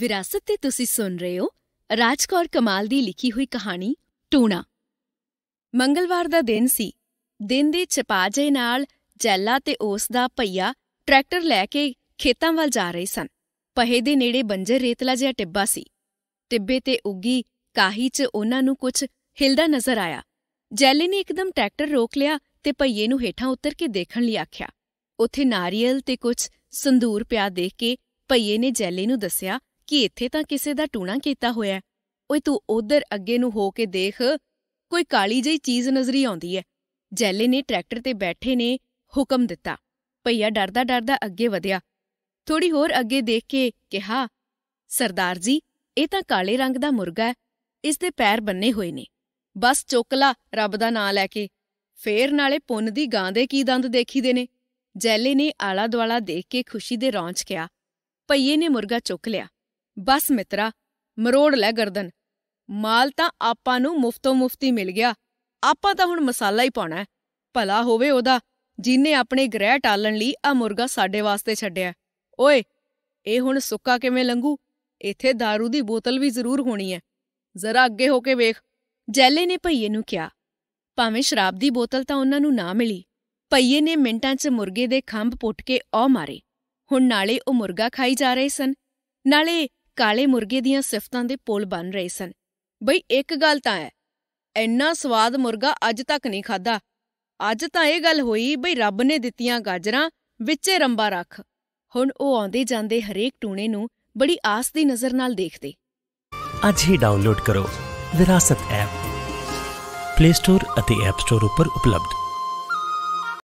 ਵਿਰਾਸਤ ਤੇ ਤੁਸੀਂ ਸੁਣ ਰਹੇ ਹੋ ਰਾਜਕੌਰ ਕਮਾਲ ਦੀ ਲਿਖੀ ਹੋਈ ਕਹਾਣੀ ਟੂਣਾ ਮੰਗਲਵਾਰ ਦਾ ਦਿਨ ਸੀ ਦਿਨ ਦੇ ਚਪਾਜੇ ਨਾਲ ਜੈਲਾ ਤੇ ਉਸ ਦਾ ਭਈਆ ਟਰੈਕਟਰ ਲੈ ਕੇ ਖੇਤਾਂ ਵੱਲ ਜਾ ਰਹੇ ਸਨ ਪਹੇ ਦੇ ਨੇੜੇ ਬੰਜਰ ਰੇਤਲਾ ਜਿਹਾ ਟਿੱਬਾ ਸੀ ਟਿੱਬੇ ਤੇ ਉੱਗੀ ਕਾਹੀ 'ਚ ਉਹਨਾਂ ਨੂੰ ਕੁਝ ਹਿਲਦਾ ਨਜ਼ਰ ਆਇਆ ਜੈਲੇ ਨੇ ਇੱਕਦਮ ਟਰੈਕਟਰ ਰੋਕ ਲਿਆ ਤੇ ਭਈਏ ਨੂੰ ਹੇਠਾਂ ਉਤਰ ਕੇ ਦੇਖਣ ਲਈ ਆਖਿਆ ਉੱਥੇ ਨਾਰੀਅਲ ਤੇ ਕੁਝ ਸੰਦੂਰ ਪਿਆ ਦੇਖ ਕੇ ਭਈਏ ਨੇ ਜੈਲੇ ਨੂੰ ਦੱਸਿਆ ਕਿ ਇੱਥੇ ਤਾਂ ਕਿਸੇ ਦਾ ਟੂਣਾ ਕੀਤਾ ਹੋਇਆ ਓਏ ਤੂੰ ਉਧਰ ਅੱਗੇ ਨੂੰ ਹੋ ਕੇ ਦੇਖ ਕੋਈ ਕਾਲੀ ਜਿਹੀ ਚੀਜ਼ ਨਜ਼ਰੀ ਆਉਂਦੀ ਹੈ ਜੈਲੇ ਨੇ ਟਰੈਕਟਰ ਤੇ ਬੈਠੇ ਨੇ ਹੁਕਮ ਦਿੱਤਾ ਭਈਆ ਡਰਦਾ ਡਰਦਾ ਅੱਗੇ ਵਧਿਆ ਥੋੜੀ ਹੋਰ ਅੱਗੇ ਦੇਖ ਕੇ ਕਿਹਾ ਸਰਦਾਰ ਜੀ ਇਹ ਤਾਂ ਕਾਲੇ ਰੰਗ ਦਾ ਮੁਰਗਾ ਹੈ ਇਸ ਦੇ ਪੈਰ ਬੰਨੇ ਹੋਏ ਨੇ ਬਸ ਚੋਕਲਾ ਰੱਬ ਦਾ ਨਾਂ ਲੈ ਕੇ ਫੇਰ ਨਾਲੇ ਪੁੰਨ ਦੀ ਗਾਂ ਦੇ ਕੀ ਦੰਦ ਦੇਖੀਦੇ ਨੇ ਜੈਲੇ ਨੇ ਆਲਾ ਦੁਆਲਾ ਦੇਖ ਕੇ ਖੁਸ਼ੀ ਦੇ ਰੌਂਚ ਕਿਆ ਪਈਏ ਨੇ ਮੁਰਗਾ ਚੁੱਕ ਲਿਆ ਬਸ ਮਿੱਤਰਾ ਮਰੋੜ ਲੈ ਗਰਦਨ ਮਾਲ ਤਾਂ ਆਪਾਂ ਨੂੰ ਮੁਫਤੋ ਮੁਫਤੀ ਮਿਲ ਗਿਆ ਆਪਾਂ ਤਾਂ ਹੁਣ ਮਸਾਲਾ ਹੀ ਪਾਉਣਾ ਭਲਾ ਹੋਵੇ ਉਹਦਾ ਜਿਨੇ ਆਪਣੇ ਗ੍ਰਹਿ ਟਾਲਣ ਲਈ ਆ ਮੁਰਗਾ ਸਾਡੇ ਵਾਸਤੇ ਛੱਡਿਆ ਓਏ ਇਹ ਹੁਣ ਸੁੱਕਾ ਕਿਵੇਂ ਲੰਗੂ ਇੱਥੇ दारू ਦੀ ਬੋਤਲ ਵੀ ਜ਼ਰੂਰ ਹੋਣੀ ਹੈ ਜ਼ਰਾ ਅੱਗੇ ਹੋ ਕੇ ਵੇਖ ਜੈਲੇ ਨੇ ਭਈਏ ਨੂੰ ਕਿਹਾ ਭਾਵੇਂ ਸ਼ਰਾਬ ਦੀ ਬੋਤਲ ਤਾਂ ਉਹਨਾਂ ਨੂੰ ਨਾ ਮਿਲੀ ਭਈਏ ਨੇ ਮਿੰਟਾਂ 'ਚ ਮੁਰਗੇ ਦੇ ਖੰਭ ਪੁੱਟ ਕੇ ਔ ਮਾਰੇ ਹੁਣ ਨਾਲੇ ਉਹ ਮੁਰਗਾ ਖਾਈ ਜਾ ਰਹੇ ਸਨ ਨਾਲੇ ਕਾਲੇ ਮੁਰਗੇ ਦੀਆਂ ਸਿਫਤਾਂ ਦੇ ਪੋਲ ਬਣ ਰਹੇ ਸਨ ਬਈ ਇੱਕ ਗੱਲ ਤਾਂ ਹੈ ਇੰਨਾ ਸਵਾਦ ਮੁਰਗਾ ਅੱਜ ਤੱਕ ਨਹੀਂ ਖਾਦਾ ਅੱਜ ਤਾਂ ਇਹ ਗੱਲ ਹੋਈ ਬਈ ਰੱਬ ਨੇ ਦਿੱਤੀਆਂ ਗਾਜਰਾਂ ਵਿੱਚੇ ਰੰਬਾ ਰੱਖ ਹੁਣ ਉਹ ਆਉਂਦੇ ਜਾਂਦੇ ਹਰੇਕ ਟੂਣੇ ਨੂੰ ਬੜੀ ਆਸ ਦੀ ਨਜ਼ਰ ਨਾਲ ਦੇਖਦੇ ਅੱਜ ਹੀ ਡਾਊਨਲੋਡ ਕਰੋ ਵਿਰਾਸਤ ਐਪ ਪਲੇ ਸਟੋਰ ਅਤੇ ਐਪ ਸਟੋਰ ਉੱਪਰ ਉਪਲਬਧ